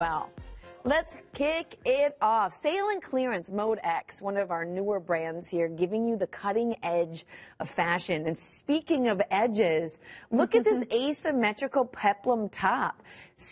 Well, Let's kick it off. Sale and clearance, Mode X, one of our newer brands here, giving you the cutting edge of fashion. And speaking of edges, look at this asymmetrical peplum top.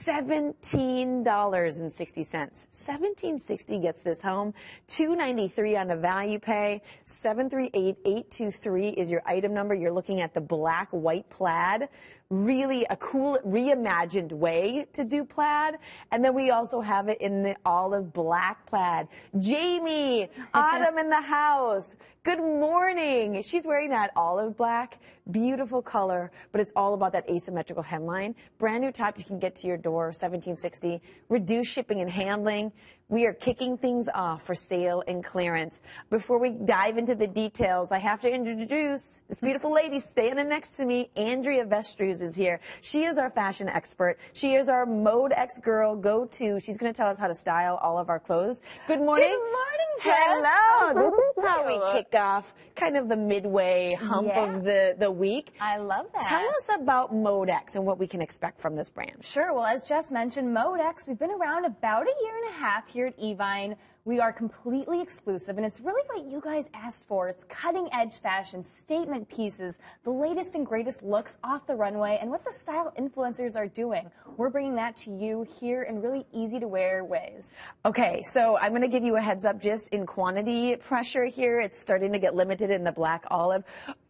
$17.60. 1760 gets this home. 293 on the value pay. 738823 is your item number. You're looking at the black white plaid. Really a cool reimagined way to do plaid. And then we also have it in the olive black plaid. Jamie, Autumn in the house. Good morning. She's wearing that olive black, beautiful color, but it's all about that asymmetrical hemline. Brand new top you can get to your door, 1760. Reduced shipping and handling we are kicking things off for sale and clearance. Before we dive into the details, I have to introduce this beautiful lady standing next to me. Andrea Vestruz is here. She is our fashion expert. She is our mode X girl go-to. She's going to tell us how to style all of our clothes. Good morning. Good morning, Jess. Hello. this is how we kick off kind of the midway hump yeah. of the, the week. I love that. Tell us about Modex and what we can expect from this brand. Sure. Well, as Jess mentioned, Modex, we've been around about a year and a half here at Evine. We are completely exclusive, and it's really what you guys asked for. It's cutting edge fashion, statement pieces, the latest and greatest looks off the runway, and what the style influencers are doing. We're bringing that to you here in really easy to wear ways. Okay, so I'm going to give you a heads up just in quantity pressure here. It's starting to get limited did it in the black olive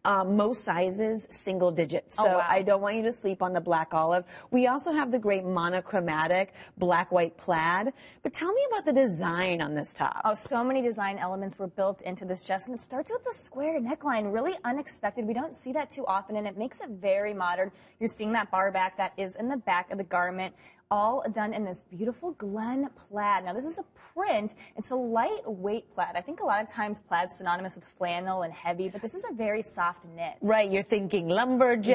um, most sizes single digits. Oh, so oh, wow. I don't want you to sleep on the black olive. We also have the great monochromatic black white plaid. But tell me about the design on this top. Oh, so many design elements were built into this dress. And it starts with the square neckline, really unexpected. We don't see that too often, and it makes it very modern. You're seeing that bar back that is in the back of the garment all done in this beautiful Glen plaid. Now, this is a print. It's a lightweight plaid. I think a lot of times plaid's synonymous with flannel and heavy, but this is a very soft soft knit. Right. You're thinking lumberjack.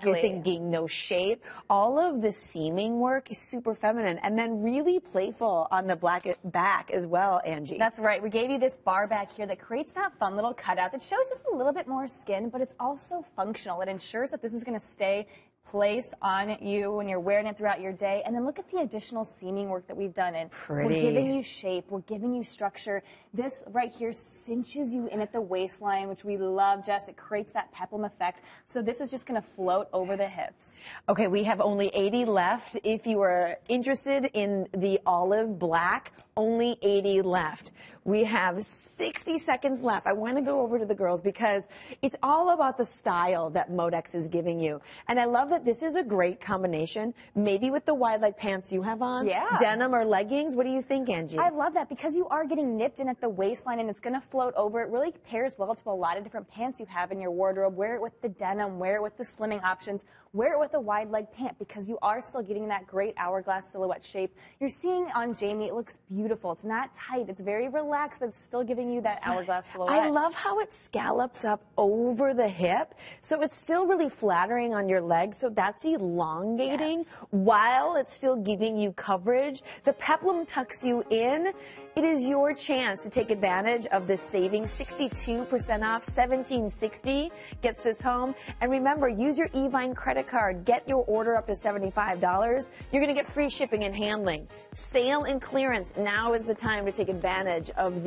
Exactly. You're thinking no shape. All of the seaming work is super feminine and then really playful on the black back as well, Angie. That's right. We gave you this bar back here that creates that fun little cutout that shows just a little bit more skin, but it's also functional. It ensures that this is going to stay place on you when you're wearing it throughout your day. And then look at the additional seaming work that we've done. And Pretty. we're giving you shape. We're giving you structure. This right here cinches you in at the waistline, which we love, Jess. It creates that peplum effect. So this is just going to float over the hips. Okay, we have only 80 left. If you are interested in the olive black, only 80 left. We have 60 seconds left. I want to go over to the girls because it's all about the style that Modex is giving you. And I love that this is a great combination, maybe with the wide leg pants you have on. Yeah. Denim or leggings. What do you think, Angie? I love that because you are getting nipped in at the waistline and it's going to float over. It really pairs well to a lot of different pants you have in your wardrobe. Wear it with the denim, wear it with the slimming options, wear it with a wide leg pant because you are still getting that great hourglass silhouette shape. You're seeing on Jamie, it looks beautiful. It's not tight. It's very relaxed relaxed, but still giving you that hourglass silhouette. I love how it scallops up over the hip. So it's still really flattering on your legs. So that's elongating yes. while it's still giving you coverage. The peplum tucks you in. It is your chance to take advantage of this saving. 62% off, 1760 gets this home. And remember, use your Evine credit card. Get your order up to $75. You're going to get free shipping and handling. Sale and clearance. Now is the time to take advantage of the